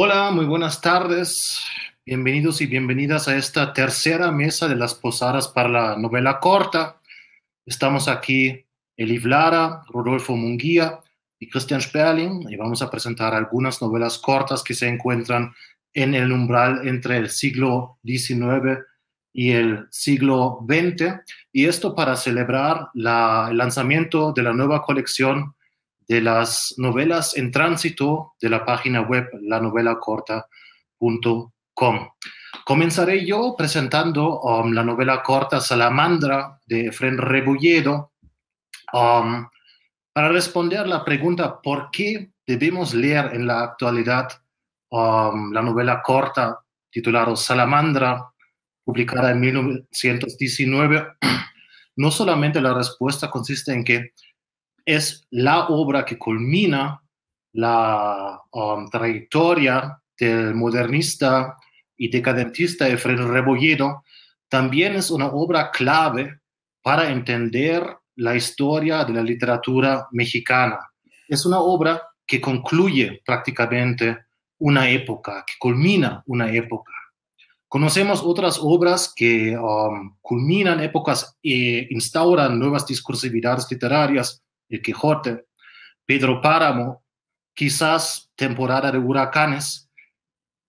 Hola, muy buenas tardes. Bienvenidos y bienvenidas a esta tercera mesa de las posadas para la novela corta. Estamos aquí Elif Lara, Rodolfo Munguía y Christian Sperling y vamos a presentar algunas novelas cortas que se encuentran en el umbral entre el siglo XIX y el siglo XX. Y esto para celebrar el lanzamiento de la nueva colección de las novelas en tránsito de la página web lanovelacorta.com. Comenzaré yo presentando um, la novela corta Salamandra de Efren Rebolledo um, para responder la pregunta por qué debemos leer en la actualidad um, la novela corta titulada Salamandra, publicada en 1919. No solamente la respuesta consiste en que es la obra que culmina la um, trayectoria del modernista y decadentista Efraín Rebolledo, también es una obra clave para entender la historia de la literatura mexicana. Es una obra que concluye prácticamente una época, que culmina una época. Conocemos otras obras que um, culminan épocas e instauran nuevas discursividades literarias, el Quijote, Pedro Páramo, quizás temporada de huracanes.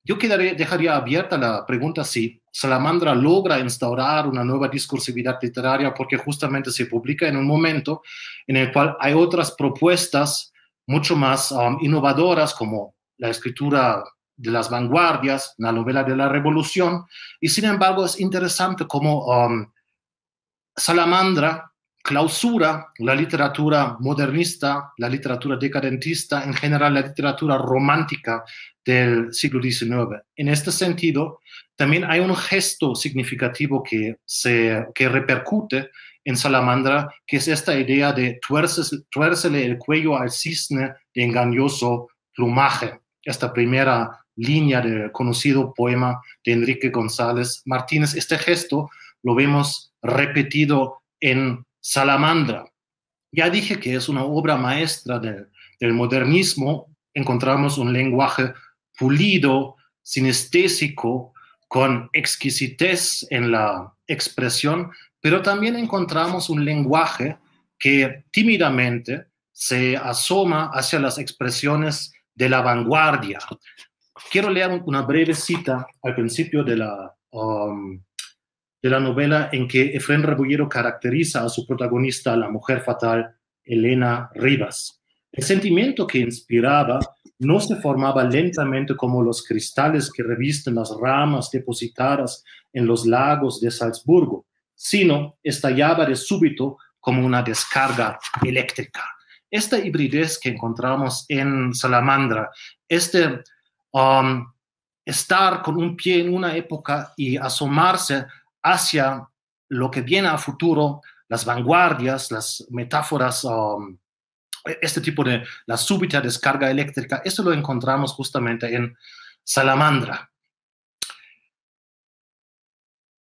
Yo quedaría, dejaría abierta la pregunta si Salamandra logra instaurar una nueva discursividad literaria porque justamente se publica en un momento en el cual hay otras propuestas mucho más um, innovadoras como la escritura de las vanguardias, la novela de la revolución, y sin embargo es interesante cómo um, Salamandra clausura la literatura modernista, la literatura decadentista, en general la literatura romántica del siglo XIX. En este sentido, también hay un gesto significativo que, se, repercute en Salamandra, que es esta idea de tuércele el cuello al cisne de engañoso plumaje, esta primera línea del conocido poema de Enrique González Martínez. Este gesto lo vemos repetido en Salamandra. Ya dije que es una obra maestra del modernismo. Encontramos un lenguaje pulido, sinestésico, con exquisitez en la expresión, pero también encontramos un lenguaje que tímidamente se asoma hacia las expresiones de la vanguardia. Quiero leer una breve cita al principio de la, um, de la novela en que Efren Rebullero caracteriza a su protagonista, la mujer fatal, Elena Rivas. El sentimiento que inspiraba no se formaba lentamente como los cristales que revisten las ramas depositadas en los lagos de Salzburgo, sino estallaba de súbito como una descarga eléctrica. Esta hibridez que encontramos en Salamandra, este um, estar con un pie en una época y asomarse hacia lo que viene a futuro, las vanguardias, las metáforas, um, este tipo de la súbita descarga eléctrica, eso lo encontramos justamente en Salamandra.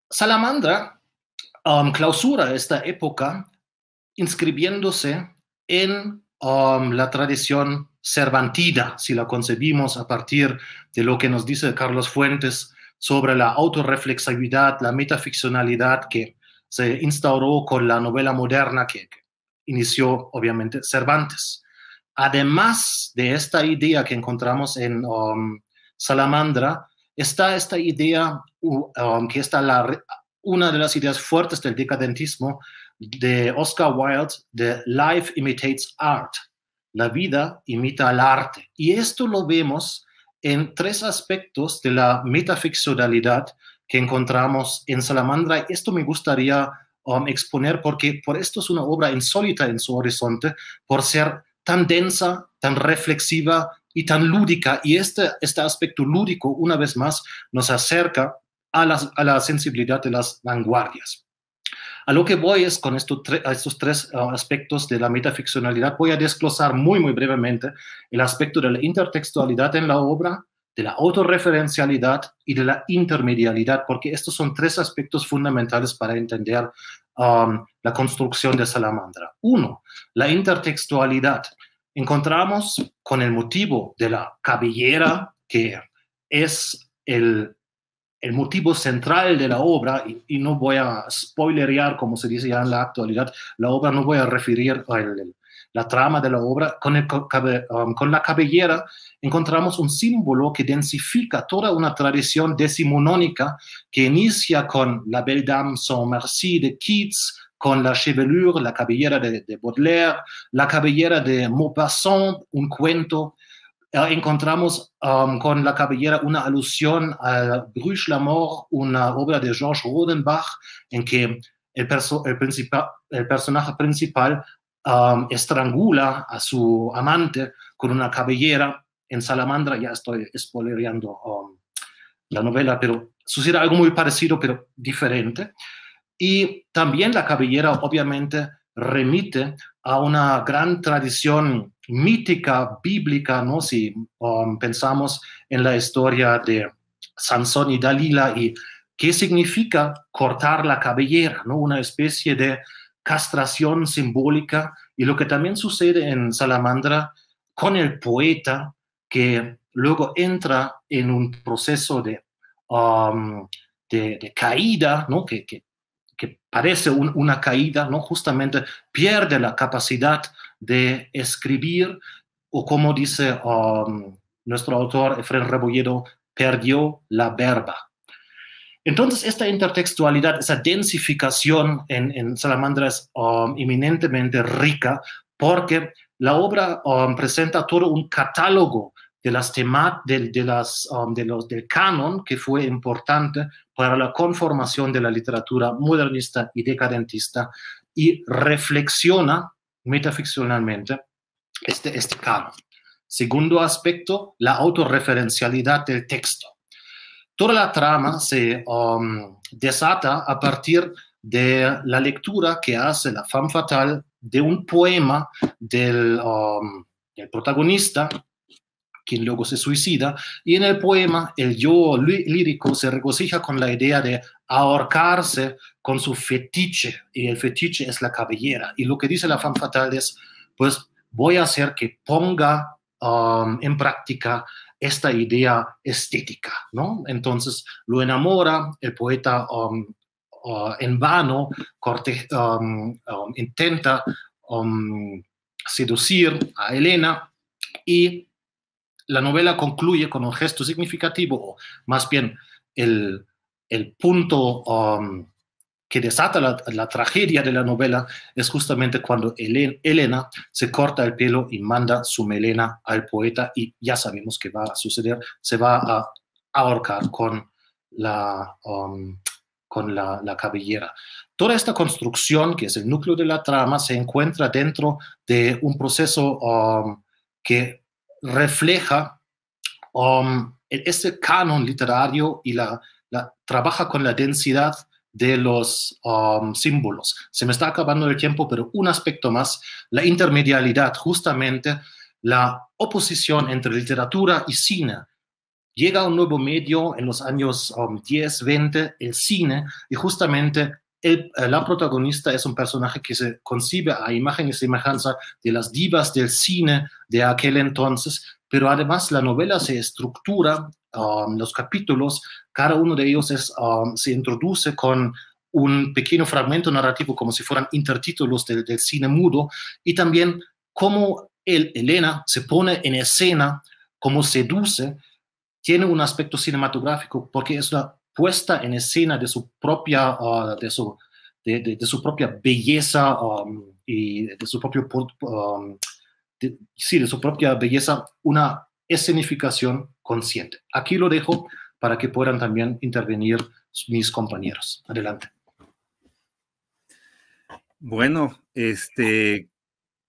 Salamandra um, clausura esta época inscribiéndose en um, la tradición cervantida, si la concebimos a partir de lo que nos dice Carlos Fuentes sobre la autorreflexividad, la metaficcionalidad que se instauró con la novela moderna que, inició obviamente Cervantes. Además de esta idea que encontramos en um, Salamandra, está esta idea, um, que está la, una de las ideas fuertes del decadentismo de Oscar Wilde, de Life Imitates Art, la vida imita al arte. Y esto lo vemos en tres aspectos de la metaficcionalidad que encontramos en Salamandra. Esto me gustaría um, exponer porque por esto es una obra insólita en su horizonte, por ser tan densa, tan reflexiva y tan lúdica. Y este, este aspecto lúdico, una vez más, nos acerca a, a la sensibilidad de las vanguardias. A lo que voy es con estos tres ah, aspectos de la metaficcionalidad, voy a desglosar muy, muy brevemente el aspecto de la intertextualidad en la obra, de la autorreferencialidad y de la intermedialidad, porque estos son tres aspectos fundamentales para entender la construcción de Salamandra. Uno, la intertextualidad. Encontramos con el motivo de la cabellera, que es el el motivo central de la obra, y, no voy a spoilerear, como se dice ya en la actualidad, la obra no voy a referir a la trama de la obra, con, um, con, la cabellera encontramos un símbolo que densifica toda una tradición decimonónica que inicia con La Belle Dame sans merci de Keats, con la chevelure, la cabellera de, de Baudelaire, la cabellera de Maupassant, un cuento eh, encontramos um, con la cabellera una alusión a Bruges Mort, una obra de George Rodenbach, en que el, el personaje principal um, estrangula a su amante con una cabellera. En Salamandra ya estoy spoilereando um, la novela, pero sucede algo muy parecido, pero diferente. Y también la cabellera, obviamente, remite a una gran tradición mítica bíblica, ¿no? Si um, pensamos en la historia de Sansón y Dalila y qué significa cortar la cabellera, ¿no? Una especie de castración simbólica y lo que también sucede en Salamandra con el poeta que luego entra en un proceso de, um, de, caída, ¿no? que, que, parece una caída, ¿no? justamente pierde la capacidad de escribir, o como dice um, nuestro autor Efren Rebolledo, perdió la verba. Entonces, esta intertextualidad, esa densificación en, Salamandra es um, eminentemente rica porque la obra um, presenta todo un catálogo de las temas de, las, de los, del canon que fue importante para la conformación de la literatura modernista y decadentista y reflexiona metaficcionalmente este, este Segundo aspecto, la autorreferencialidad del texto. Toda la trama se um, desata a partir de la lectura que hace la femme fatal de un poema del, um, del protagonista quien luego se suicida, y en el poema el yo lírico se regocija con la idea de ahorcarse con su fetiche, y el fetiche es la cabellera. Y lo que dice la fan fatal es, pues voy a hacer que ponga um, en práctica esta idea estética, ¿no? Entonces lo enamora, el poeta um, uh, en vano corte, um, intenta seducir a Elena y la novela concluye con un gesto significativo, o más bien el, punto um, que desata la, tragedia de la novela es justamente cuando Elena se corta el pelo y manda su melena al poeta y ya sabemos qué va a suceder, se va a ahorcar con la, um, con la, cabellera. Toda esta construcción, que es el núcleo de la trama, se encuentra dentro de un proceso um, que refleja ese um, este canon literario y la, trabaja con la densidad de los um, símbolos. Se me está acabando el tiempo, pero un aspecto más, la intermedialidad, justamente la oposición entre literatura y cine. Llega un nuevo medio en los años 10, um, 20, el cine, y justamente eh, la protagonista es un personaje que se concibe a imagen y semejanza de las divas del cine de aquel entonces, pero además la novela se estructura, um, los capítulos, cada uno de ellos es, um, se introduce con un pequeño fragmento narrativo como si fueran intertítulos del, cine mudo y también cómo Elena se pone en escena, cómo seduce, tiene un aspecto cinematográfico porque es una puesta en escena de su propia, ah, de, su, propia belleza um, y de su propio, um, su propia belleza, una escenificación consciente. Aquí lo dejo para que puedan también intervenir mis compañeros. Adelante. Bueno, este,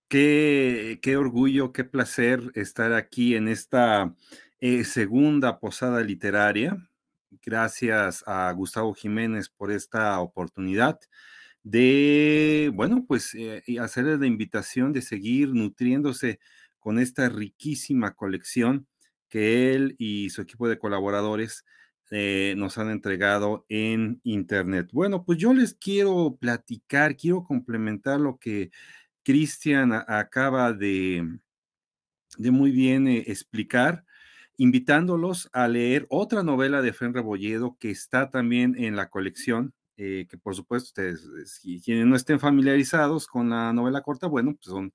qué, orgullo, qué placer estar aquí en esta eh, segunda posada literaria Gracias a Gustavo Jiménez por esta oportunidad de, bueno, pues eh, hacerles la invitación de seguir nutriéndose con esta riquísima colección que él y su equipo de colaboradores eh, nos han entregado en Internet. Bueno, pues yo les quiero platicar, quiero complementar lo que Cristian acaba de, de muy bien eh, explicar invitándolos a leer otra novela de Fren Rebolledo que está también en la colección, eh, que por supuesto eh, si quienes no estén familiarizados con la novela corta, bueno, pues son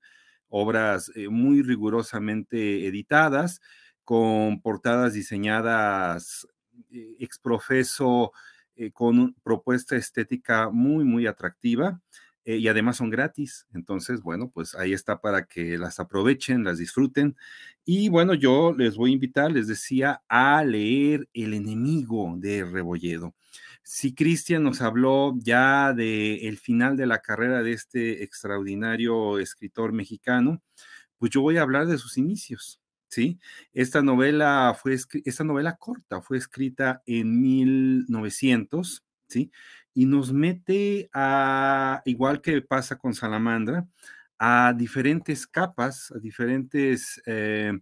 obras eh, muy rigurosamente editadas, con portadas diseñadas ex exprofeso, con propuesta estética muy, muy atractiva. Eh, y además son gratis. Entonces, bueno, pues ahí está para que las aprovechen, las disfruten. Y bueno, yo les voy a invitar, les decía, a leer El enemigo de Rebolledo. Si Cristian nos habló ya del el final de la carrera de este extraordinario escritor mexicano, pues yo voy a hablar de sus inicios. ¿Sí? Esta novela fue esta novela corta fue escrita en 1900, ¿sí? y nos mete a, igual que pasa con Salamandra, a diferentes capas, a diferentes eh,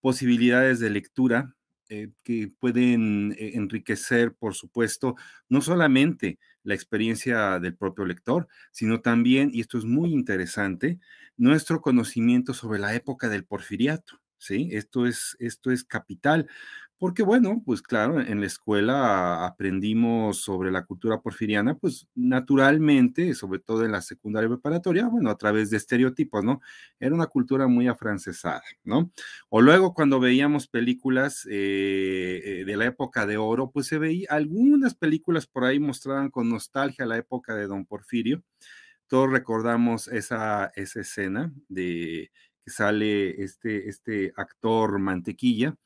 posibilidades de lectura eh, que pueden eh, enriquecer, por supuesto, no solamente la experiencia del propio lector, sino también, y esto es muy interesante, nuestro conocimiento sobre la época del porfiriato. ¿sí? Esto, es, esto es capital, porque bueno, pues claro, en la escuela aprendimos sobre la cultura porfiriana, pues naturalmente, sobre todo en la secundaria preparatoria, bueno, a través de estereotipos, ¿no? Era una cultura muy afrancesada, ¿no? O luego cuando veíamos películas eh, eh, de la época de oro, pues se veía, algunas películas por ahí mostraban con nostalgia la época de don Porfirio. Todos recordamos esa, esa escena de que sale este, este actor mantequilla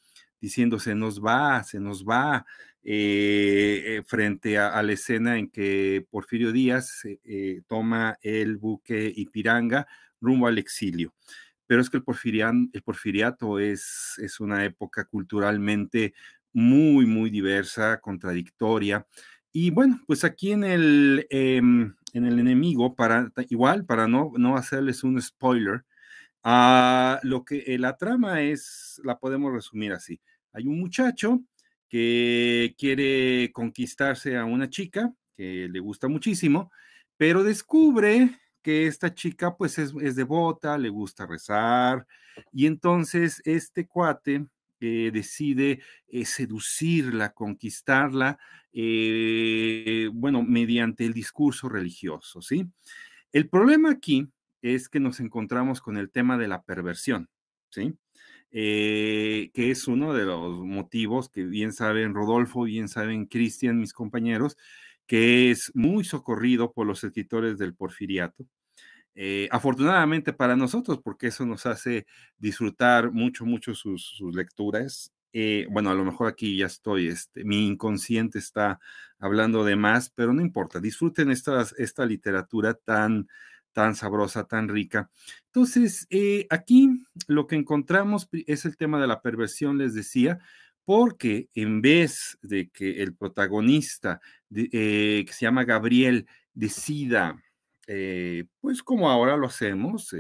diciendo se nos va, se nos va, eh, eh, frente a, la escena en que Porfirio Díaz eh, toma el buque Ipiranga rumbo al exilio. Pero es que el, porfirian, el porfiriato es, es una época culturalmente muy, muy diversa, contradictoria. Y bueno, pues aquí en el, em, en el enemigo, para, igual para no, no hacerles un spoiler, a ah, lo que la trama es, la podemos resumir así hay un muchacho que quiere conquistarse a una chica que le gusta muchísimo, pero descubre que esta chica pues es, devota, le gusta rezar, y entonces este cuate eh, decide eh, seducirla, conquistarla, eh, bueno, mediante el discurso religioso, ¿sí? El problema aquí es que nos encontramos con el tema de la perversión, ¿sí? Eh, que es uno de los motivos que bien saben Rodolfo, bien saben Cristian, mis compañeros, que es muy socorrido por los escritores del porfiriato. Eh, afortunadamente para nosotros, porque eso nos hace disfrutar mucho, mucho sus, lecturas. Eh, bueno, a lo mejor aquí ya estoy, este, mi inconsciente está hablando de más, pero no importa, disfruten estas, esta literatura tan tan sabrosa, tan rica. Entonces, eh, aquí lo que encontramos es el tema de la perversión, les decía, porque en vez de que el protagonista, eh, que se llama Gabriel, decida, eh, pues como ahora lo hacemos,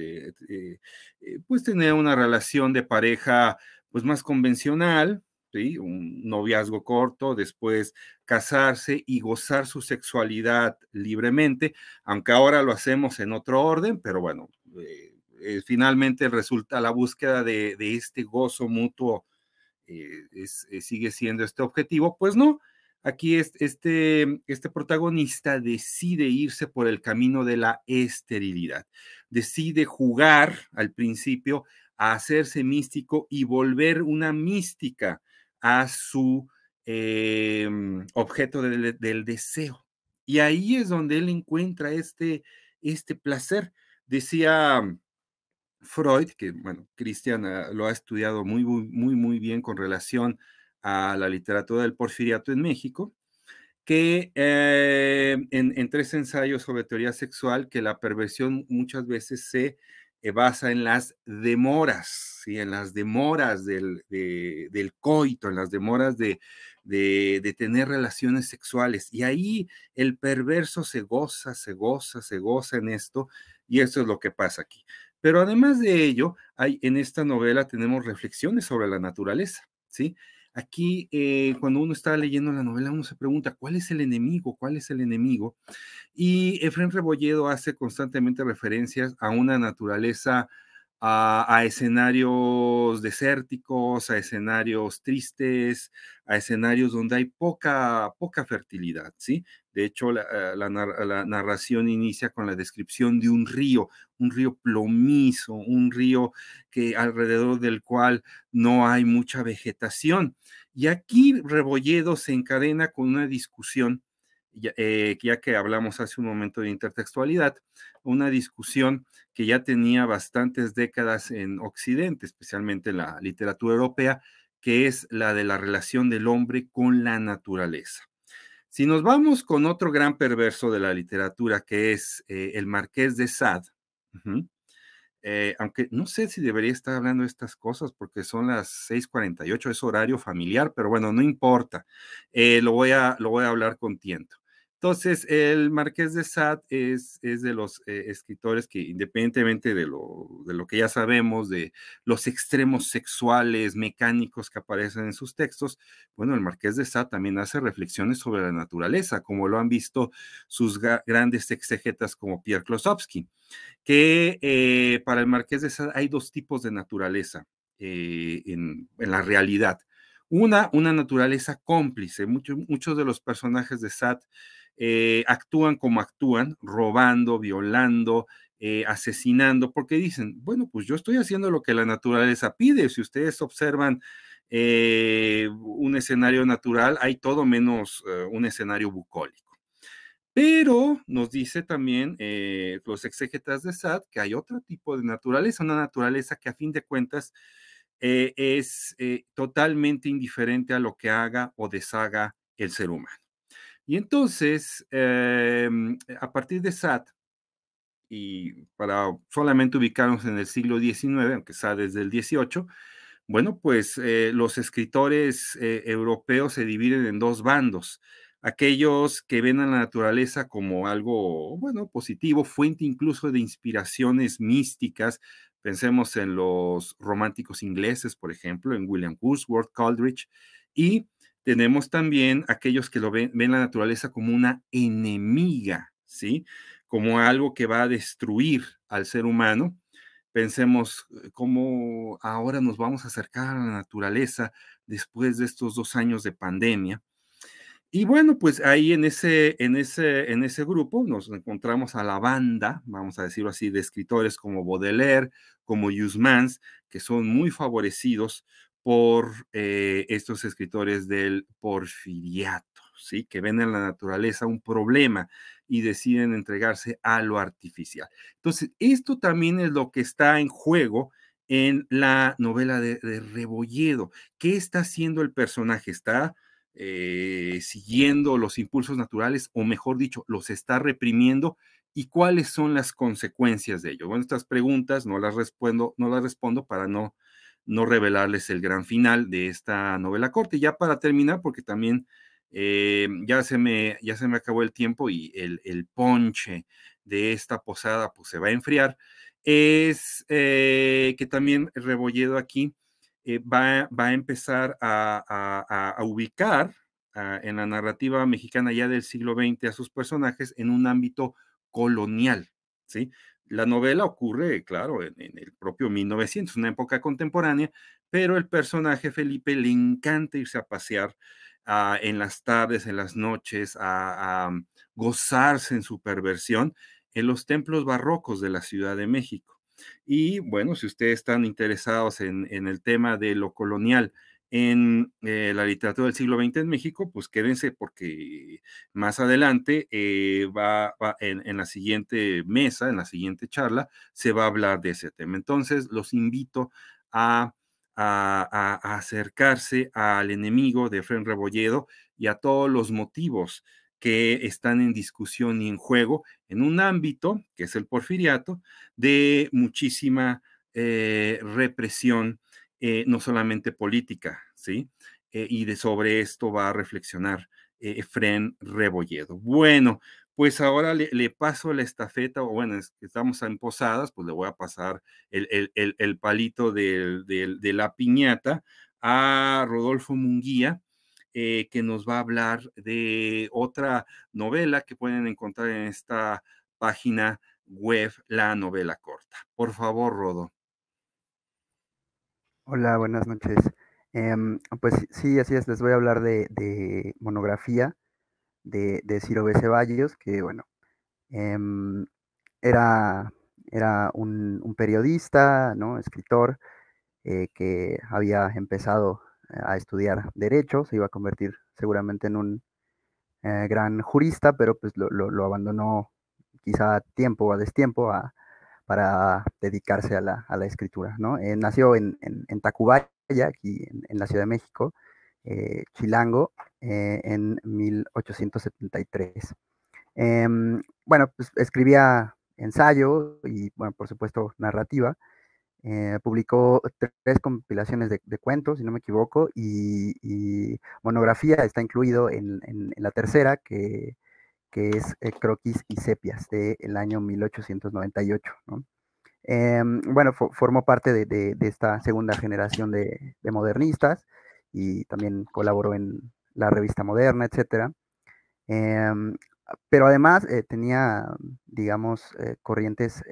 pues tener una relación de pareja pues más convencional, un noviazgo corto, después casarse y gozar su sexualidad libremente, aunque ahora lo hacemos en otro orden, pero bueno, eh, eh, finalmente resulta la búsqueda de, este gozo mutuo eh, sigue siendo este objetivo, pues no. Aquí este, este protagonista decide irse por el camino de la esterilidad, decide jugar al principio a hacerse místico y volver una mística a su em, objeto del, deseo. Y ahí es donde él encuentra este, este placer. Decía Freud, que bueno, Cristian ah, lo ha estudiado muy, muy, muy bien con relación a la literatura del porfiriato en México, que eh, en, tres ensayos sobre teoría sexual, que la perversión muchas veces se eh, basa en las demoras, ¿sí? en las demoras del, coito, en las demoras de, tener relaciones sexuales. Y ahí el perverso se goza, se goza, se goza en esto, y eso es lo que pasa aquí. Pero además de ello, hay, en esta novela tenemos reflexiones sobre la naturaleza, ¿sí? Aquí, eh, cuando uno está leyendo la novela, uno se pregunta, ¿cuál es el enemigo? ¿Cuál es el enemigo? Y Efren Rebolledo hace constantemente referencias a una naturaleza a, escenarios desérticos, a escenarios tristes, a escenarios donde hay poca, poca fertilidad, ¿sí? De hecho, eh, la, narración inicia con la descripción de un río, un río plomizo, un río que alrededor del cual no hay mucha vegetación. Y aquí Rebolledo se encadena con una discusión eh, ya, que hablamos hace un momento de intertextualidad, una discusión que ya tenía bastantes décadas en Occidente, especialmente en la literatura europea, que es la de la relación del hombre con la naturaleza. Si nos vamos con otro gran perverso de la literatura, que es eh, el marqués de Sade, eh, aunque no sé si debería estar hablando de estas cosas porque son las 6:48, es horario familiar, pero bueno, no importa, lo, voy a, lo voy a hablar con tiento. Entonces, el Marqués de Sade es, es de los eh, escritores que, independientemente de lo, que ya sabemos, de los extremos sexuales, mecánicos que aparecen en sus textos, bueno, el Marqués de Sade también hace reflexiones sobre la naturaleza, como lo han visto sus grandes exegetas como Pierre Klosowski, que eh, para el Marqués de Sade hay dos tipos de naturaleza eh, en, la realidad. Una, una naturaleza cómplice. muchos de los personajes de Sade eh, actúan como actúan, robando, violando, eh, asesinando, porque dicen, bueno, pues yo estoy haciendo lo que la naturaleza pide. Si ustedes observan eh, un escenario natural, hay todo menos un escenario bucólico. Pero nos dice también los exégetas de SAT que hay otro tipo de naturaleza, una naturaleza que a fin de cuentas es totalmente indiferente a lo que haga o deshaga el ser humano. Y entonces, em, a partir de SAT, y para solamente ubicarnos en el siglo XIX, aunque sea desde el XVIII, bueno, pues eh, los escritores eh, europeos se dividen en dos bandos. Aquellos que ven a la naturaleza como algo, bueno, positivo, fuente incluso de inspiraciones místicas. Pensemos en los románticos ingleses, por ejemplo, en William Wordsworth, Coleridge, y tenemos también aquellos que lo ven, ven la naturaleza como una enemiga, ¿sí? Como algo que va a destruir al ser humano. Pensemos eh, cómo ahora nos vamos a acercar a la naturaleza después de estos dos años de pandemia. Y bueno, pues ahí en ese, en ese, en ese grupo nos encontramos a la banda, vamos a decirlo así, de escritores como Baudelaire, como Yusmans, que son muy favorecidos por eh, estos escritores del porfiriato, ¿sí? que ven en la naturaleza un problema y deciden entregarse a lo artificial. Entonces, esto también es lo que está en juego en la novela de, Rebolledo. ¿Qué está haciendo el personaje? ¿Está eh, siguiendo los impulsos naturales o mejor dicho, los está reprimiendo? ¿Y cuáles son las consecuencias de ello? Bueno, estas preguntas no las respondo, no las respondo para no no revelarles el gran final de esta novela corte. Y ya para terminar, porque también eh, ya, se me, ya se me acabó el tiempo y el, ponche de esta posada pues se va a enfriar, es eh, que también Rebolledo aquí eh, va, a empezar a, ubicar ah, en la narrativa mexicana ya del siglo XX a sus personajes en un ámbito colonial, ¿sí? La novela ocurre, claro, en, el propio 1900, una época contemporánea, pero el personaje Felipe le encanta irse a pasear ah, en las tardes, en las noches, a, gozarse en su perversión en los templos barrocos de la Ciudad de México. Y bueno, si ustedes están interesados en, en, el tema de lo colonial en eh, la literatura del siglo XX en México, pues quédense porque más adelante eh, va, en, la siguiente mesa, en la siguiente charla, se va a hablar de ese tema. Entonces, los invito a, acercarse al enemigo de Fren Rebolledo y a todos los motivos que están en discusión y en juego en un ámbito, que es el porfiriato, de muchísima eh, represión eh, no solamente política, ¿sí? Eh, y de sobre esto va a reflexionar eh, Efren Rebolledo. Bueno, pues ahora le, paso la estafeta, o bueno, estamos en Posadas, pues le voy a pasar el, palito de la piñata a Rodolfo Munguía, eh, que nos va a hablar de otra novela que pueden encontrar en esta página web, la novela corta. Por favor, Rodo. Hola, buenas noches. Em, pues sí, así es, les voy a hablar de, monografía de, Ciro B. Ceballos, que bueno, em, era, era un, periodista, ¿no? escritor, eh, que había empezado a estudiar derecho, se iba a convertir seguramente en un eh, gran jurista, pero pues lo, lo abandonó quizá a tiempo o a destiempo a, para dedicarse a la, a la escritura. ¿no? Eh, nació en, en, Tacubaya, aquí en, la Ciudad de México, eh, Chilango, eh, en 1873. Em, bueno, pues, escribía ensayo y, bueno, por supuesto, narrativa. publicó tres compilaciones de, de, cuentos, si no me equivoco, y, y monografía está incluido en, la tercera, que que es eh, Croquis y Sepias del el año 1898. Em, bueno, formó parte de, esta segunda generación de, modernistas y también colaboró en la revista Moderna, etc. Em, pero además eh, tenía, digamos, eh, corrientes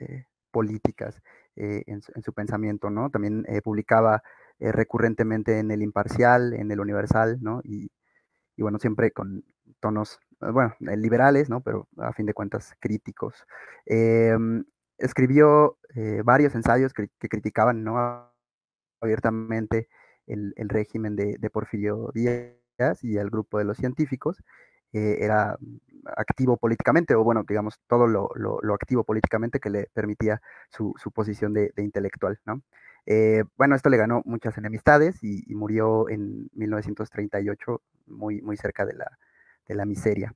políticas en, su pensamiento, ¿no? También publicaba recurrentemente en El Imparcial, en El Universal, ¿no? Y, y bueno, siempre con tonos bueno, eh, liberales, ¿no? Pero a fin de cuentas críticos. Em, escribió eh, varios ensayos que, criticaban ¿no? abiertamente el, régimen de, Porfirio Díaz y el grupo de los científicos. Eh, era activo políticamente, o bueno, digamos, todo lo, activo políticamente que le permitía su, posición de, intelectual, ¿no? bueno, esto le ganó muchas enemistades y, y murió en 1938, muy, muy cerca de la, de la miseria.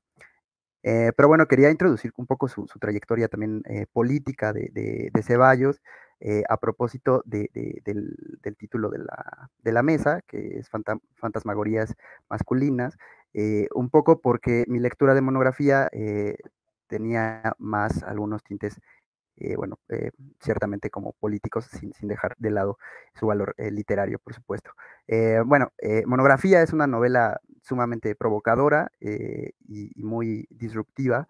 Eh, pero bueno, quería introducir un poco su, trayectoria también eh, política de, Ceballos eh, a propósito del, título de la, mesa, que es Fantasmagorías Masculinas, un poco porque mi lectura de monografía tenía más algunos tintes, bueno, ciertamente como políticos, sin, sin, dejar de lado su valor literario, por supuesto. bueno, monografía es una novela sumamente provocadora eh, y, muy disruptiva.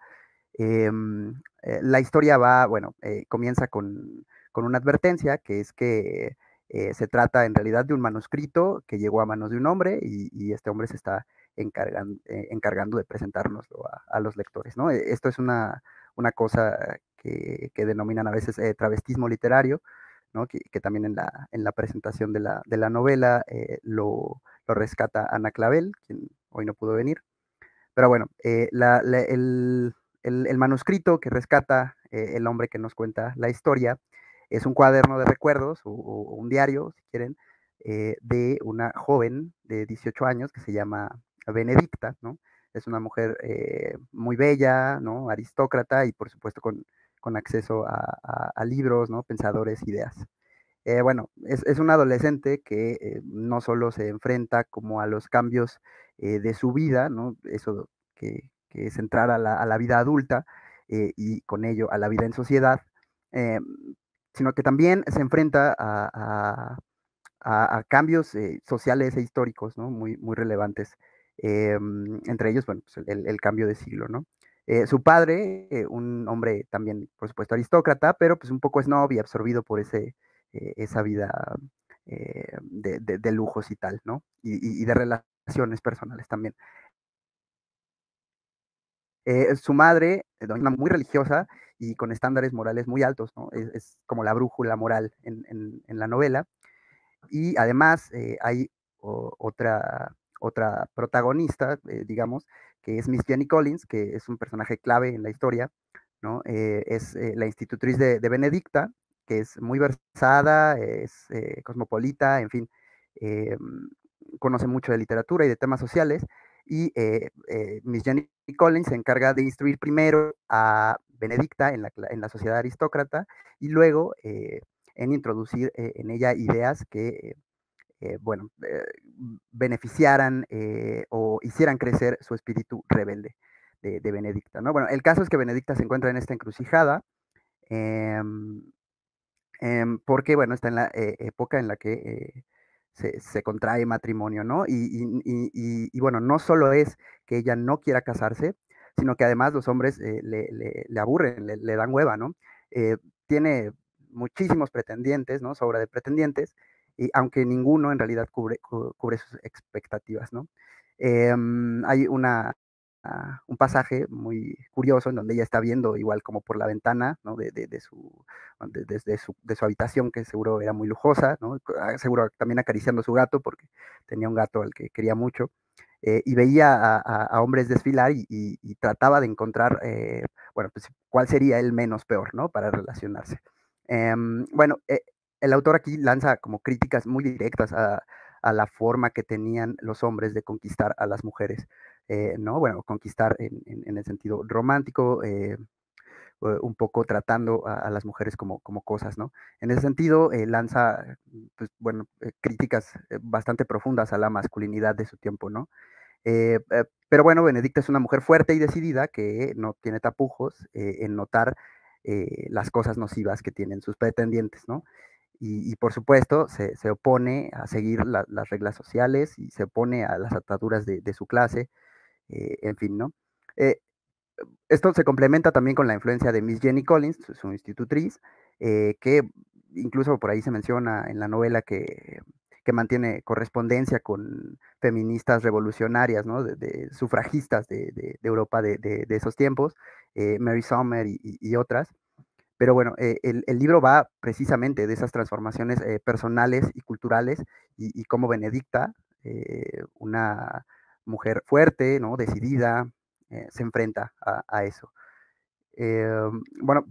Em, eh, la historia va, bueno, eh, comienza con, una advertencia que es que se trata en realidad de un manuscrito que llegó a manos de un hombre y, este hombre se está encargando de presentárnoslo a, los lectores, ¿no? E-, esto es una, cosa que, que, denominan a veces travestismo literario, que, también en la, en la presentación de la, de la novela eh, lo, lo, rescata Ana Clavel, quien hoy no pudo venir. Pero bueno, eh, la, el, el, manuscrito que rescata eh, el hombre que nos cuenta la historia es un cuaderno de recuerdos o, un diario, si quieren, de una joven de 18 años que se llama Benedicta, ¿no? Es una mujer muy bella, ¿no? Aristócrata y por supuesto con, con acceso a, libros, ¿no? pensadores, ideas. Eh, bueno, es, un adolescente que eh, no solo se enfrenta como a los cambios eh, de su vida, ¿no? eso que, es entrar a la, vida adulta y con ello a la vida en sociedad, sino que también se enfrenta a, cambios sociales e históricos ¿no? muy, muy relevantes, entre ellos bueno, pues, el, el, cambio de siglo. ¿no? Eh, su padre, eh, un hombre también, por supuesto, aristócrata, pero pues un poco snob y absorbido por ese, eh, esa vida de, lujos y tal, ¿no? Y, de relaciones personales también. su madre, doña muy religiosa y con estándares morales muy altos, ¿no? Es, como la brújula moral en, la novela. Y además hay otra otra protagonista, eh, digamos, que es Miss Jenny Collins, que es un personaje clave en la historia, ¿no? Eh, es eh, la institutriz de, Benedicta, que es muy versada, es cosmopolita, en fin, mm, conoce mucho de literatura y de temas sociales, y Miss Jenny Collins se encarga de instruir primero a Benedicta en la, en la sociedad aristócrata y luego en introducir en ella ideas que eh, bueno, eh, beneficiaran eh, o hicieran crecer su espíritu rebelde de, Benedicta. ¿no? Bueno, el caso es que Benedicta se encuentra en esta encrucijada em, em, porque, bueno, está en la época en la que se, contrae matrimonio, ¿no? Y, bueno, no solo es que ella no quiera casarse, sino que además los hombres le, aburren, le, dan hueva, ¿no? tiene muchísimos pretendientes, ¿no? Sobra de pretendientes, y aunque ninguno en realidad cubre, cubre sus expectativas, ¿no? Em, hay una, ah, un pasaje muy curioso en donde ella está viendo igual como por la ventana, ¿no? De, de, su, desde su, de su habitación, que seguro era muy lujosa, ¿no? Ah, seguro también acariciando a su gato, porque tenía un gato al que quería mucho. Eh, y veía a, hombres desfilar y, trataba de encontrar, eh, bueno, pues cuál sería el menos peor, ¿no? Para relacionarse. Em, bueno, eh, el autor aquí lanza como críticas muy directas a, la forma que tenían los hombres de conquistar a las mujeres, eh, ¿no? Bueno, conquistar en, el sentido romántico, eh, eh, un poco tratando a, las mujeres como, cosas, ¿no? En ese sentido, lanza, pues, bueno, críticas bastante profundas a la masculinidad de su tiempo, ¿no? pero bueno, Benedicta es una mujer fuerte y decidida que no tiene tapujos en notar las cosas nocivas que tienen sus pretendientes, ¿no? y, por supuesto se, opone a seguir las reglas sociales y se opone a las ataduras de, su clase, eh, en fin, ¿no? Eh, esto se complementa también con la influencia de Miss Jenny Collins, su, institutriz, eh, que incluso por ahí se menciona en la novela que, mantiene correspondencia con feministas revolucionarias, ¿no? de, sufragistas de, Europa de, esos tiempos, Mary Sommer y, otras. Pero bueno, eh, el, libro va precisamente de esas transformaciones eh, personales y culturales y, y cómo Benedicta, eh, una mujer fuerte, ¿no? decidida, se enfrenta a, eso. Em, bueno,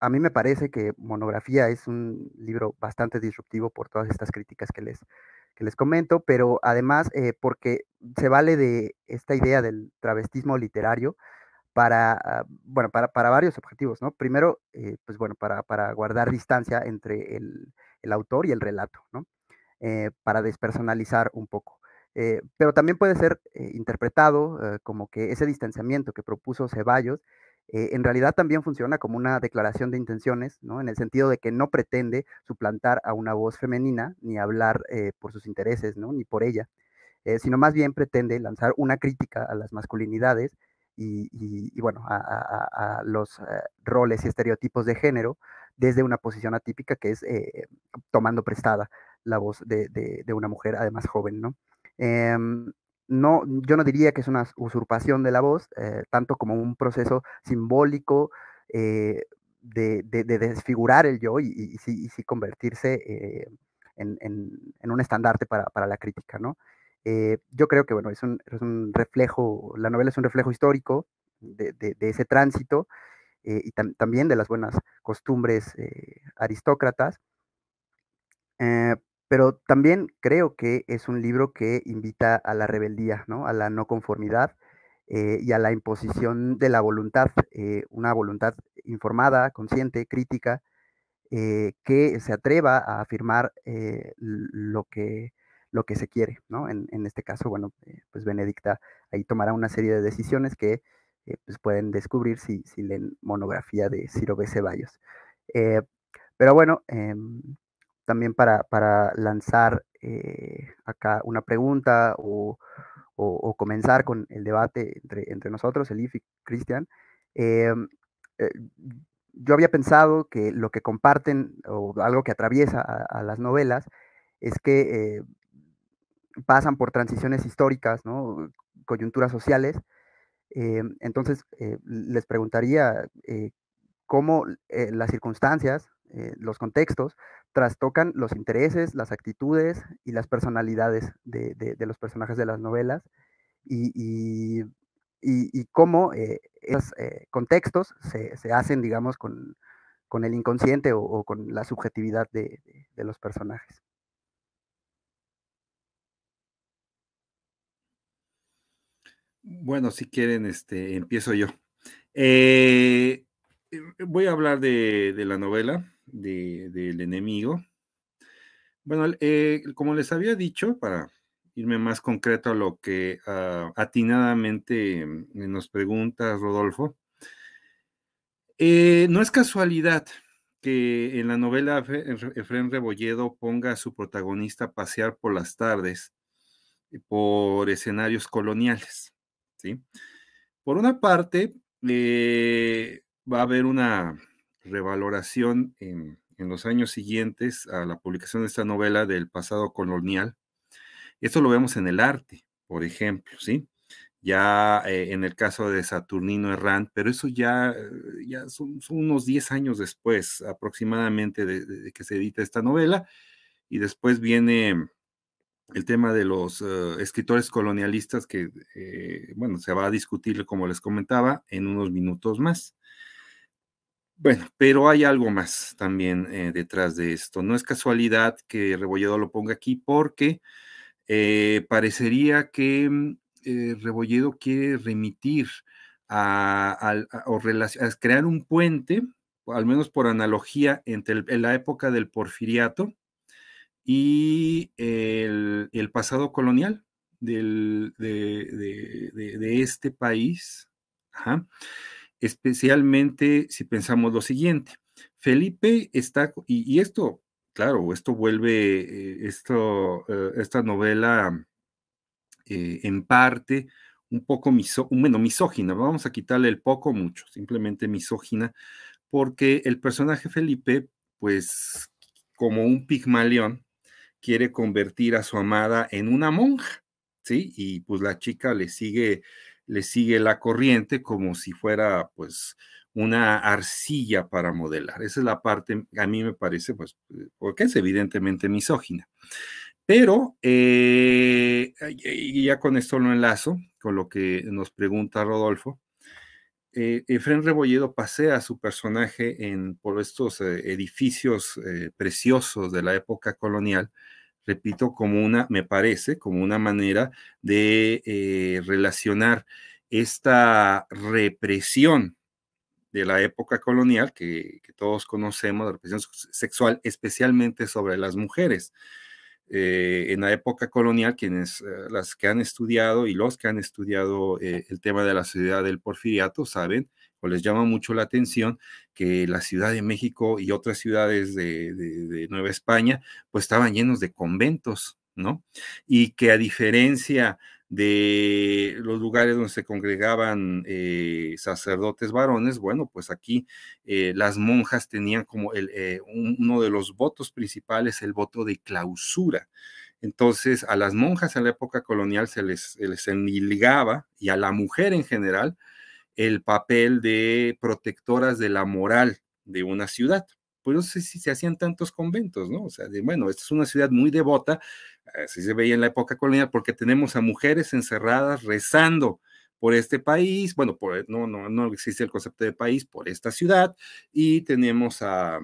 a mí me parece que Monografía es un libro bastante disruptivo por todas estas críticas que les, que les comento, pero además porque se vale de esta idea del travestismo literario para, ah, bueno, para, varios objetivos, ¿no? Primero, eh, pues bueno, para, guardar distancia entre el, autor y el relato, eh, para despersonalizar un poco. Eh, pero también puede ser interpretado como que ese distanciamiento que propuso Ceballos en realidad también funciona como una declaración de intenciones, En el sentido de que no pretende suplantar a una voz femenina ni hablar por sus intereses, Ni por ella, sino más bien pretende lanzar una crítica a las masculinidades y, bueno, a, los eh, roles y estereotipos de género desde una posición atípica que es eh, tomando prestada la voz de, una mujer, además joven, em, ¿no? yo no diría que es una usurpación de la voz, eh, tanto como un proceso simbólico de, desfigurar el yo y, sí convertirse en, un estandarte para, para la crítica, ¿no? Eh, yo creo que, bueno, es un, es un, reflejo, la novela es un reflejo histórico de, ese tránsito eh, y también de las buenas costumbres eh, aristócratas. pero también creo que es un libro que invita a la rebeldía, a la no conformidad y a la imposición de la voluntad, una voluntad informada, consciente, crítica, que se atreva a afirmar lo que lo que se quiere, ¿no? En, este caso, bueno, eh, pues Benedicta ahí tomará una serie de decisiones que eh, pues, pueden descubrir si, si, leen monografía de Ciro B. Ceballos. Eh, pero bueno, em, también para, lanzar acá una pregunta o, comenzar con el debate entre, nosotros, Elif y Cristian, em, yo había pensado que lo que comparten o algo que atraviesa a, las novelas es que pasan por transiciones históricas, ¿no? coyunturas sociales. Eh, entonces, eh, les preguntaría eh, cómo las circunstancias, los contextos, trastocan los intereses, las actitudes y las personalidades de, los personajes de las novelas y, cómo esos contextos se, hacen, digamos, con, el inconsciente o, con la subjetividad de los personajes. Bueno, si quieren, este, empiezo yo. Eh, em, voy a hablar de, la novela del enemigo. Bueno, eh, como les había dicho, para irme más concreto a lo que ah, atinadamente em, nos pregunta Rodolfo, eh, no es casualidad que en la novela Efren Rebolledo ponga a su protagonista a pasear por las tardes por escenarios coloniales. Por una parte, eh, va a haber una revaloración en, los años siguientes a la publicación de esta novela del pasado colonial. Esto lo vemos en el arte, por ejemplo, ¿sí? Ya eh, en el caso de Saturnino Herrán, pero eso ya, ya son, unos 10 años después aproximadamente de, que se edita esta novela. Y después viene el tema de los eh, escritores colonialistas que, eh, bueno, se va a discutir, como les comentaba, en unos minutos más. Bueno, pero hay algo más también eh, detrás de esto. No es casualidad que Rebolledo lo ponga aquí porque parecería que mm, Rebolledo quiere remitir a, o crear un puente, al menos por analogía, entre la época del porfiriato y el, pasado colonial de, este país, especialmente si pensamos lo siguiente. Felipe está, y, esto, claro, esto vuelve, eh, eh, esta novela eh, en parte un poco miso, bueno, misógina, vamos a quitarle el poco mucho, simplemente misógina, porque el personaje Felipe, pues como un pigmalión, quiere convertir a su amada en una monja, ¿sí? Y pues la chica le sigue, le sigue la corriente como si fuera pues una arcilla para modelar. Esa es la parte, a mí me parece, pues, eh, porque es evidentemente misógina. Pero eh, y ya con esto lo enlazo, con lo que nos pregunta Rodolfo. Eh, Efren Rebolledo pasea a su personaje en, por estos eh, edificios preciosos de la época colonial repito, como una, me parece, como una manera de eh, relacionar esta represión de la época colonial que, todos conocemos, la represión sexual, especialmente sobre las mujeres. Eh, en la época colonial, quienes eh, las que han estudiado y los que han estudiado el tema de la sociedad del porfiriato saben les llama mucho la atención que la Ciudad de México y otras ciudades de, Nueva España pues estaban llenos de conventos, ¿no? Y que a diferencia de los lugares donde se congregaban eh, sacerdotes varones, bueno, pues aquí eh, las monjas tenían como eh, uno de los votos principales, el voto de clausura. Entonces, a las monjas en la época colonial se les, les y a la mujer en general el papel de protectoras de la moral de una ciudad. Pues no sé si se hacían tantos conventos, ¿no? O sea, de, bueno, esta es una ciudad muy devota, así se veía en la época colonial, porque tenemos a mujeres encerradas rezando por este país, bueno, por, no, no, no existe el concepto de país, por esta ciudad, y tenemos a,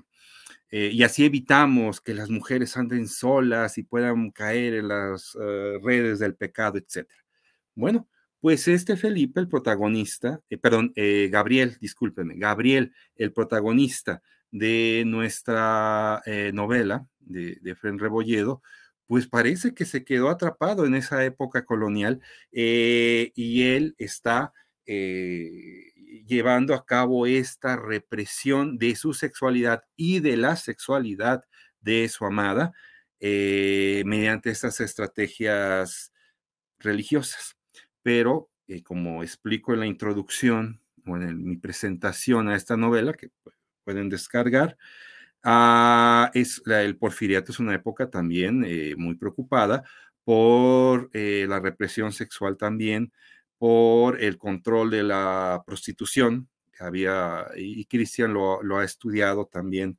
eh, y así evitamos que las mujeres anden solas y puedan caer en las eh, redes del pecado, etc. Bueno, pues este Felipe, el protagonista, eh, perdón, eh, Gabriel, discúlpeme, Gabriel, el protagonista de nuestra eh, novela de, de Fren Rebolledo, pues parece que se quedó atrapado en esa época colonial y él está llevando a cabo esta represión de su sexualidad y de la sexualidad de su amada mediante estas estrategias religiosas pero eh, como explico en la introducción o en mi presentación a esta novela, que pues, pueden descargar, ah, el porfiriato es una época también eh, muy preocupada por eh, la represión sexual también, por el control de la prostitución, había, y Cristian lo, ha estudiado también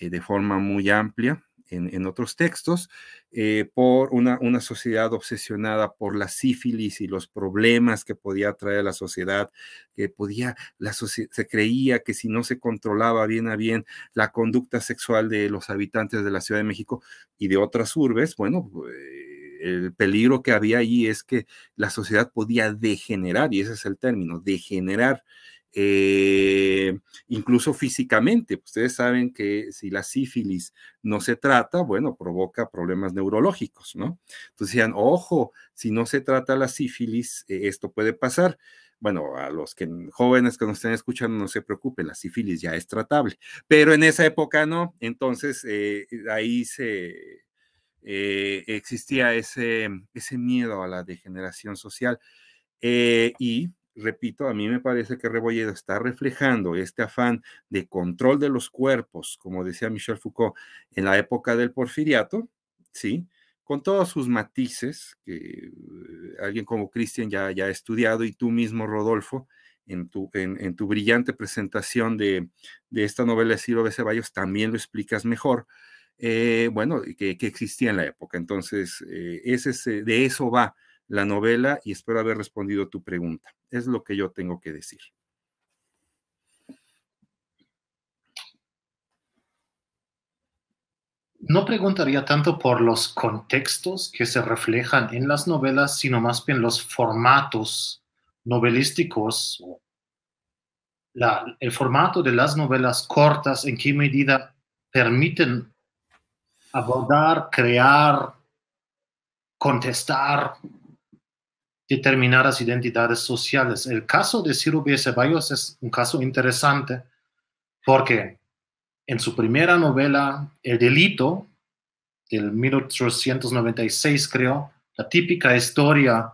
de forma muy amplia en, otros textos, eh, por una, una, sociedad obsesionada por la sífilis y los problemas que podía traer a la sociedad, que podía, la se creía que si no se controlaba bien a bien la conducta sexual de los habitantes de la Ciudad de México y de otras urbes, bueno, eh, el peligro que había allí es que la sociedad podía degenerar, y ese es el término, degenerar eh, incluso físicamente. Pues, ustedes saben que si la sífilis no se trata, bueno, provoca problemas neurológicos, ¿no? Entonces decían, ojo, si no se trata la sífilis, eh, esto puede pasar. Bueno, a los que, jóvenes que nos estén escuchando, no se preocupen, la sífilis ya es tratable, pero en esa época no, entonces eh, ahí se, existía ese, miedo a la degeneración social. y repito, a mí me parece que Rebolledo está reflejando este afán de control de los cuerpos, como decía Michel Foucault, en la época del porfiriato, ¿sí? Con todos sus matices, que eh, alguien como Cristian ya, ha estudiado y tú mismo, Rodolfo, en tu, en, tu brillante presentación de, esta novela de Ciro B. Ceballos también lo explicas mejor. Eh, bueno, que, existía en la época. Entonces, eh, ese, de eso va la novela y espero haber respondido tu pregunta. Es lo que yo tengo que decir. No preguntaría tanto por los contextos que se reflejan en las novelas, sino más bien los formatos novelísticos, el formato de las novelas cortas, en qué medida permiten abordar, crear, contestar determinadas identidades sociales. El caso de Ciro B. Ceballos es un caso interesante porque en su primera novela, El delito, del 1896 creo, la típica historia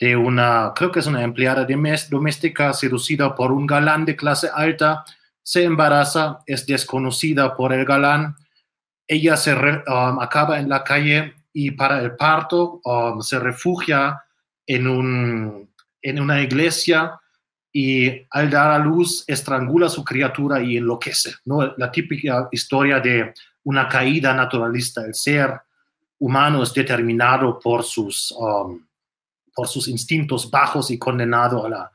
de una, creo que es una empleada doméstica seducida por un galán de clase alta, se embaraza, es desconocida por el galán, ella se um, acaba en la calle y para el parto um, se refugia en, un, en una iglesia y al dar a luz estrangula a su criatura y enloquece. ¿no? La típica historia de una caída naturalista, el ser humano es determinado por sus, um, por sus instintos bajos y condenado a la,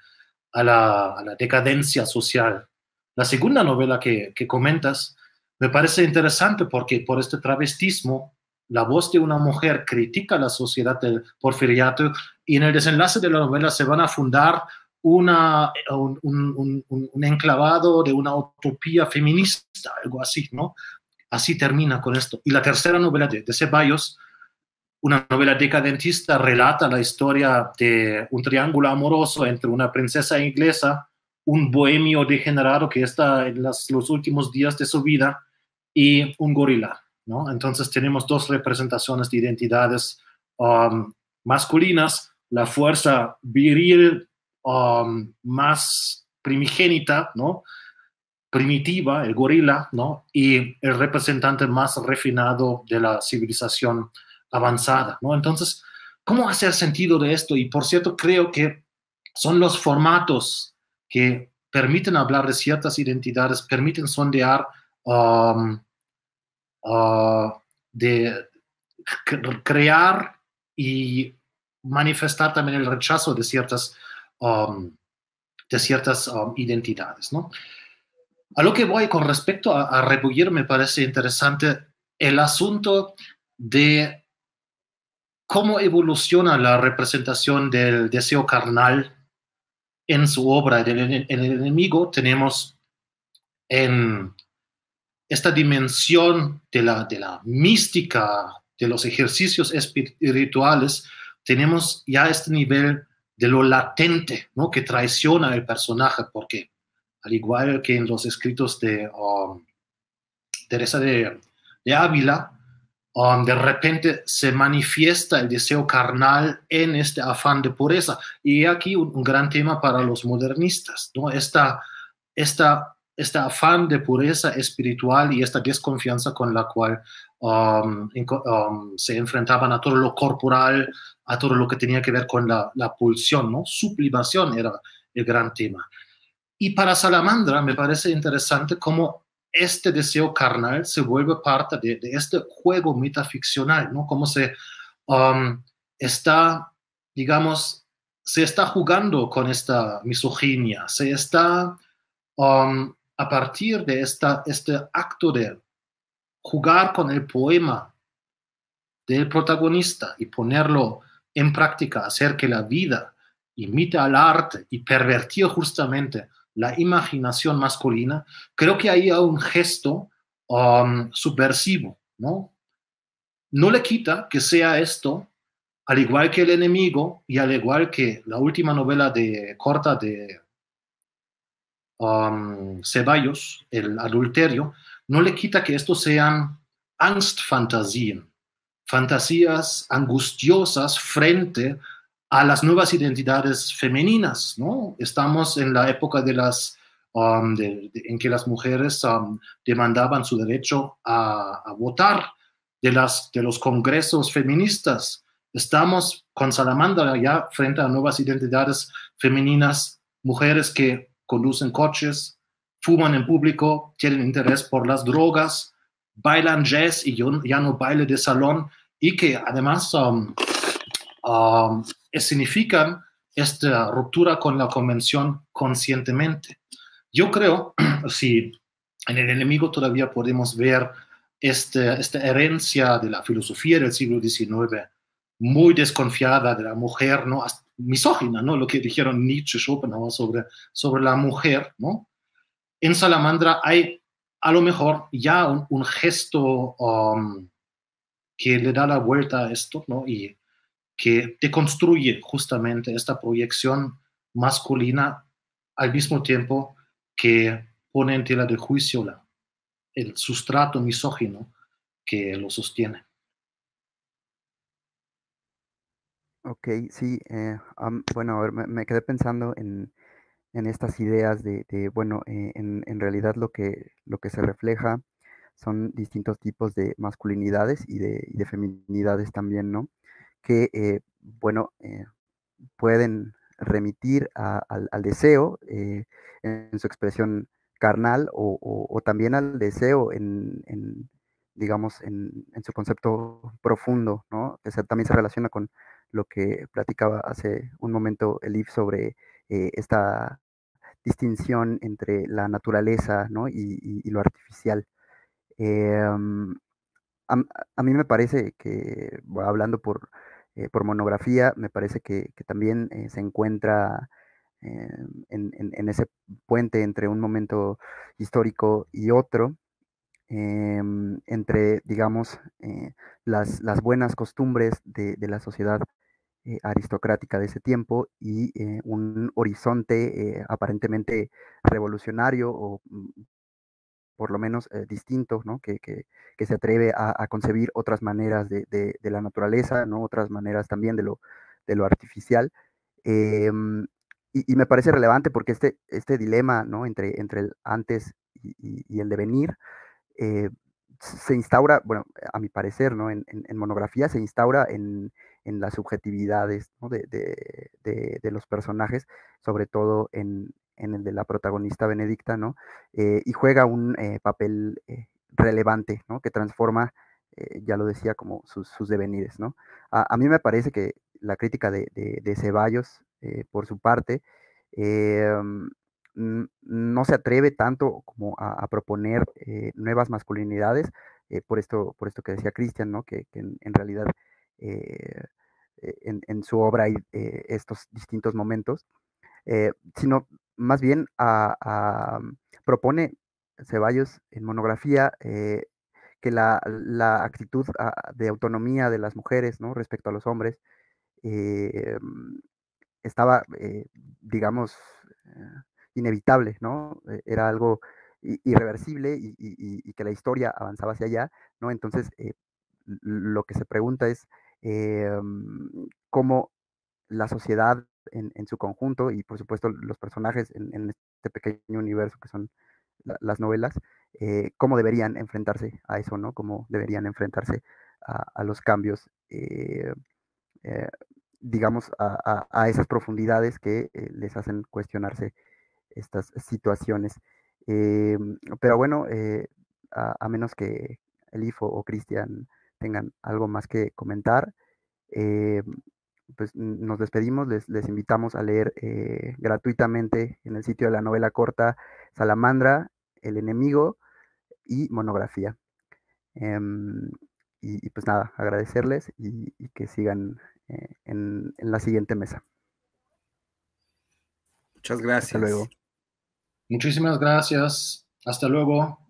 a la, a la decadencia social. La segunda novela que, que, comentas me parece interesante porque por este travestismo la voz de una mujer critica la sociedad del porfiriato y en el desenlace de la novela se van a fundar un, enclavado de una utopía feminista, algo así, ¿no? Así termina con esto. Y la tercera novela de, de Ceballos, una novela decadentista, relata la historia de un triángulo amoroso entre una princesa inglesa, un bohemio degenerado que está en los últimos días de su vida y un gorila ¿no? Entonces tenemos dos representaciones de identidades um, masculinas, la fuerza viril um, más primigénita, ¿no? primitiva, el gorila, ¿no? y el representante más refinado de la civilización avanzada. ¿no? Entonces, ¿cómo hace sentido de esto? Y por cierto, creo que son los formatos que permiten hablar de ciertas identidades, permiten sondear um, Ah, de crear y manifestar también el rechazo de ciertas, um, de ciertas um, identidades. ¿no? A lo que voy con respecto a, a me parece interesante el asunto de cómo evoluciona la representación del deseo carnal en su obra en el enemigo. Tenemos en esta dimensión de la, de la mística, de los ejercicios espirituales, tenemos ya este nivel de lo latente, ¿no? que traiciona el personaje, porque al igual que en los escritos de um, Teresa de, Ávila, um, de repente se manifiesta el deseo carnal en este afán de pureza. Y aquí un, gran tema para los modernistas, ¿no? esta este afán de pureza espiritual y esta desconfianza con la cual um, um, se enfrentaban a todo lo corporal, a todo lo que tenía que ver con la, la, pulsión, ¿no? Sublimación era el gran tema. Y para Salamandra me parece interesante cómo este deseo carnal se vuelve parte de, este juego metaficcional, ¿no? Cómo se um, está, digamos, se está jugando con esta misoginia, se está a partir de esta, este acto de jugar con el poema del protagonista y ponerlo en práctica, hacer que la vida imite al arte y pervertir justamente la imaginación masculina, creo que ahí hay un gesto um, subversivo, ¿no? No le quita que sea esto, al igual que El enemigo y al igual que la última novela de corta de Um, Ceballos, el adulterio, no le quita que estos sean angstfantasías, fantasías angustiosas frente a las nuevas identidades femeninas, ¿no? Estamos en la época de las, um, en que las mujeres um, demandaban su derecho a, votar, de, las, de los congresos feministas. Estamos con Salamandra ya frente a nuevas identidades femeninas, mujeres que conducen coches, fuman en público, tienen interés por las drogas, bailan jazz y ya no baile de salón y que además um, um, significan esta ruptura con la convención conscientemente. Yo creo, si en el enemigo todavía podemos ver este, esta herencia de la filosofía del siglo XIX, muy desconfiada de la mujer, ¿no? misógina, ¿no? Lo que dijeron Nietzsche, Schopenhauer sobre, sobre la mujer, ¿no? En Salamandra hay a lo mejor ya un, gesto um, que le da la vuelta a esto, ¿no? Y que deconstruye justamente esta proyección masculina al mismo tiempo que pone en tela de juicio la, el sustrato misógino que lo sostiene. Ok, sí, eh, bueno, a ver, me, quedé pensando en, en estas ideas de, bueno, eh, en, en realidad lo que, lo que se refleja son distintos tipos de masculinidades y de, de feminidades también, ¿no? Que, eh, bueno, pueden remitir al, deseo en su expresión carnal o, también al deseo en, en, digamos, en, en su concepto profundo, ¿no? Que también se relaciona con, lo que platicaba hace un momento Elif sobre eh, esta distinción entre la naturaleza ¿no? y, lo artificial. Em, a, mí me parece que, hablando eh, por, monografía, me parece que, también eh, se encuentra em, en, ese puente entre un momento histórico y otro, em, entre, digamos, las, buenas costumbres de, de la sociedad eh, aristocrática de ese tiempo y eh, un horizonte eh, aparentemente revolucionario o mm, por lo menos distinto, ¿no? que, se atreve a, concebir otras maneras de, la naturaleza, ¿no? otras maneras también de lo, lo artificial. Em, y, me parece relevante porque este, este dilema ¿no? entre, entre el antes y, el devenir se instaura, bueno, a mi parecer, ¿no? en monografía se instaura en, en las subjetividades de, los personajes, sobre todo en, el de la protagonista Benedicta, ¿no? Eh, y juega un eh, papel eh, relevante, Que transforma, ya lo decía, como sus, sus devenires, ¿no? A, mí me parece que la crítica de, Ceballos, por su parte, mm, no se atreve tanto como a, proponer nuevas masculinidades, por, esto, por esto que decía Cristian, Que, en realidad eh, eh, en, su obra y eh, estos distintos momentos, sino más bien mm, propone Ceballos en monografía que la, actitud ah, de autonomía de las mujeres respecto a los hombres mm, estaba, digamos, inevitable, ¿no? Era algo irreversible y, que la historia avanzaba hacia allá, ¿no? Entonces, lo que se pregunta es Em, cómo la sociedad en, su conjunto y por supuesto los personajes en, este pequeño universo que son las novelas, eh, cómo deberían enfrentarse a eso, ¿no? Cómo deberían enfrentarse a, los cambios, eh, eh, digamos, a, a, esas profundidades que les hacen cuestionarse estas situaciones. Em, pero bueno, a, menos que Elifo o Cristian tengan algo más que comentar, eh, pues nos despedimos, les, les invitamos a leer eh, gratuitamente en el sitio de la novela corta Salamandra, El enemigo y Monografía. Em, y, pues nada, agradecerles y, que sigan eh, en, en, la siguiente mesa. Muchas gracias. Hasta luego. Muchísimas gracias. Hasta luego.